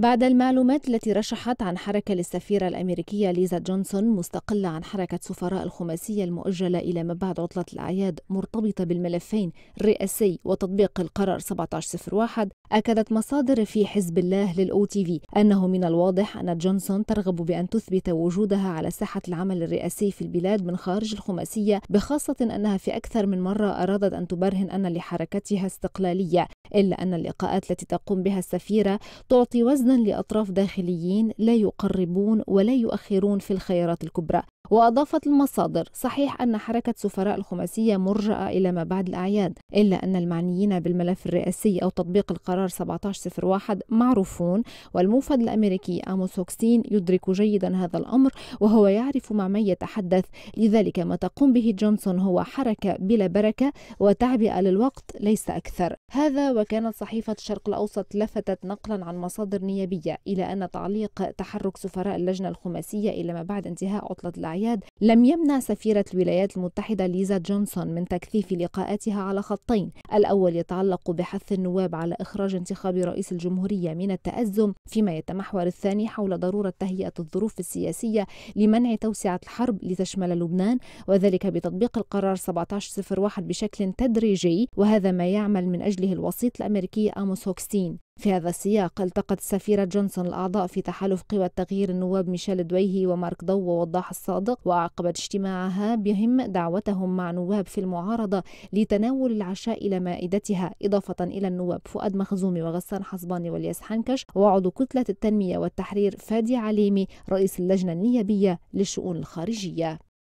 بعد المعلومات التي رشحت عن حركة للسفيرة الأمريكية ليزا جونسون مستقلة عن حركة سفراء الخماسية المؤجلة إلى ما بعد عطلة الأعياد مرتبطة بالملفين الرئاسي وتطبيق القرار 1701 أكدت مصادر في حزب الله للأو تي في أنه من الواضح أن جونسون ترغب بأن تثبت وجودها على ساحة العمل الرئاسي في البلاد من خارج الخماسية بخاصة أنها في أكثر من مرة أرادت أن تبرهن أن لحركتها استقلالية إلا أن اللقاءات التي تقوم بها السفيرة تعطي وزنا لأطراف داخليين لا يقربون ولا يؤخرون في الخيارات الكبرى وأضافت المصادر صحيح أن حركة سفراء الخماسية مرجأة إلى ما بعد الأعياد إلا أن المعنيين بالملف الرئاسي أو تطبيق القرار 1701 معروفون والموفد الأمريكي أموس هوكستين يدرك جيدا هذا الأمر وهو يعرف مع من يتحدث لذلك ما تقوم به جونسون هو حركة بلا بركة وتعبئة للوقت ليس أكثر هذا وكانت صحيفة الشرق الأوسط لفتت نقلا عن مصادر نيابية إلى أن تعليق تحرك سفراء اللجنة الخماسية إلى ما بعد انتهاء عطلة الأعياد الأعياد لم يمنع سفيرة الولايات المتحدة ليزا جونسون من تكثيف لقاءاتها على خطين الأول يتعلق بحث النواب على إخراج انتخاب رئيس الجمهورية من التأزم فيما يتمحور الثاني حول ضرورة تهيئة الظروف السياسية لمنع توسعة الحرب لتشمل لبنان وذلك بتطبيق القرار 1701 بشكل تدريجي وهذا ما يعمل من أجله الوسيط الأمريكي آموس هوكستين في هذا السياق التقت السفيرة جونسون الأعضاء في تحالف قوى التغيير النواب ميشيل دويهي ومارك ضو ووضاح الصادق وعقبت اجتماعها بهم دعوتهم مع نواب في المعارضة لتناول العشاء إلى مائدتها إضافة إلى النواب فؤاد مخزومي وغسان حصباني والياس حنكش وعضو كتلة التنمية والتحرير فادي عليمي رئيس اللجنة النيابية للشؤون الخارجية